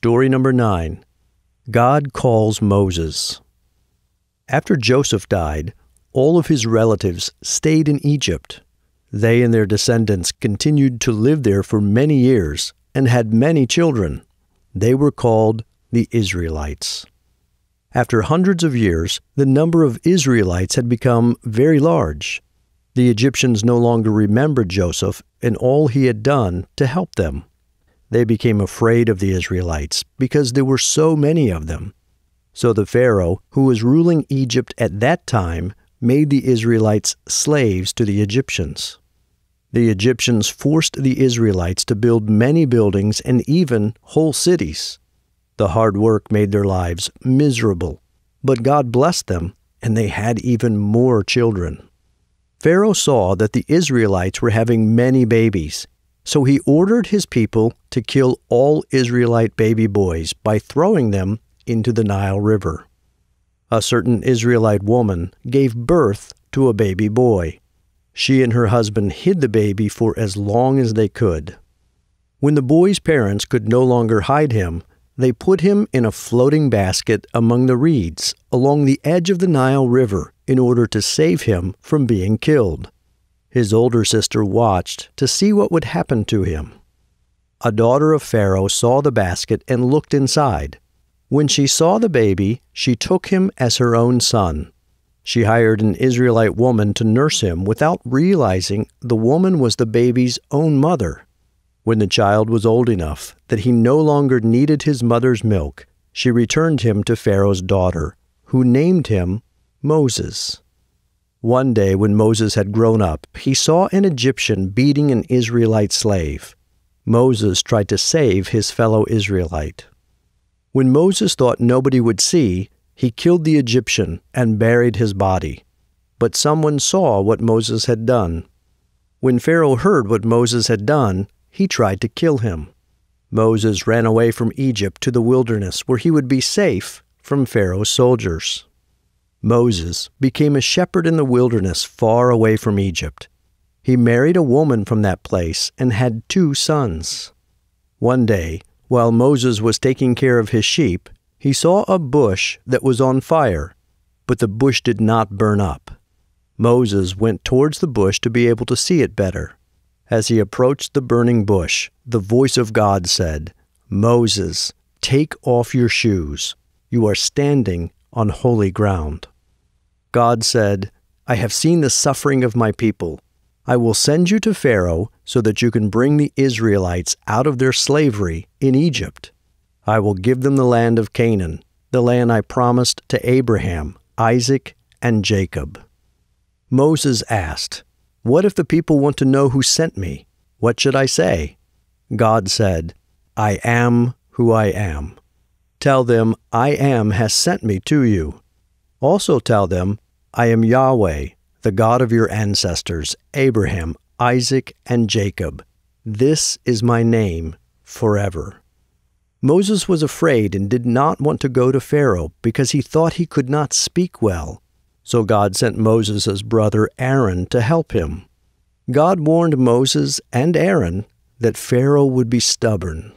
Story number nine God calls Moses. After Joseph died, all of his relatives stayed in Egypt. They and their descendants continued to live there for many years and had many children. They were called the Israelites. After hundreds of years, the number of Israelites had become very large. The Egyptians no longer remembered Joseph and all he had done to help them. They became afraid of the Israelites because there were so many of them. So the Pharaoh, who was ruling Egypt at that time, made the Israelites slaves to the Egyptians. The Egyptians forced the Israelites to build many buildings and even whole cities. The hard work made their lives miserable, but God blessed them, and they had even more children. Pharaoh saw that the Israelites were having many babies, so he ordered his people to kill all Israelite baby boys by throwing them into the Nile River. A certain Israelite woman gave birth to a baby boy. She and her husband hid the baby for as long as they could. When the boy's parents could no longer hide him, they put him in a floating basket among the reeds along the edge of the Nile River in order to save him from being killed. His older sister watched to see what would happen to him. A daughter of Pharaoh saw the basket and looked inside. When she saw the baby, she took him as her own son. She hired an Israelite woman to nurse him without realizing the woman was the baby's own mother. When the child was old enough that he no longer needed his mother's milk, she returned him to Pharaoh's daughter, who named him Moses. One day, when Moses had grown up, he saw an Egyptian beating an Israelite slave. Moses tried to save his fellow Israelite. When Moses thought nobody would see, he killed the Egyptian and buried his body. But someone saw what Moses had done. When Pharaoh heard what Moses had done, he tried to kill him. Moses ran away from Egypt to the wilderness where he would be safe from Pharaoh's soldiers. Moses became a shepherd in the wilderness far away from Egypt. He married a woman from that place and had two sons. One day, while Moses was taking care of his sheep, he saw a bush that was on fire, but the bush did not burn up. Moses went towards the bush to be able to see it better. As he approached the burning bush, the voice of God said, Moses, take off your shoes. You are standing on holy ground. God said, I have seen the suffering of my people. I will send you to Pharaoh so that you can bring the Israelites out of their slavery in Egypt. I will give them the land of Canaan, the land I promised to Abraham, Isaac, and Jacob. Moses asked, What if the people want to know who sent me? What should I say? God said, I am who I am. Tell them, I am has sent me to you. Also tell them, I am Yahweh, the God of your ancestors, Abraham, Isaac, and Jacob. This is my name forever. Moses was afraid and did not want to go to Pharaoh because he thought he could not speak well. So God sent Moses' brother Aaron to help him. God warned Moses and Aaron that Pharaoh would be stubborn.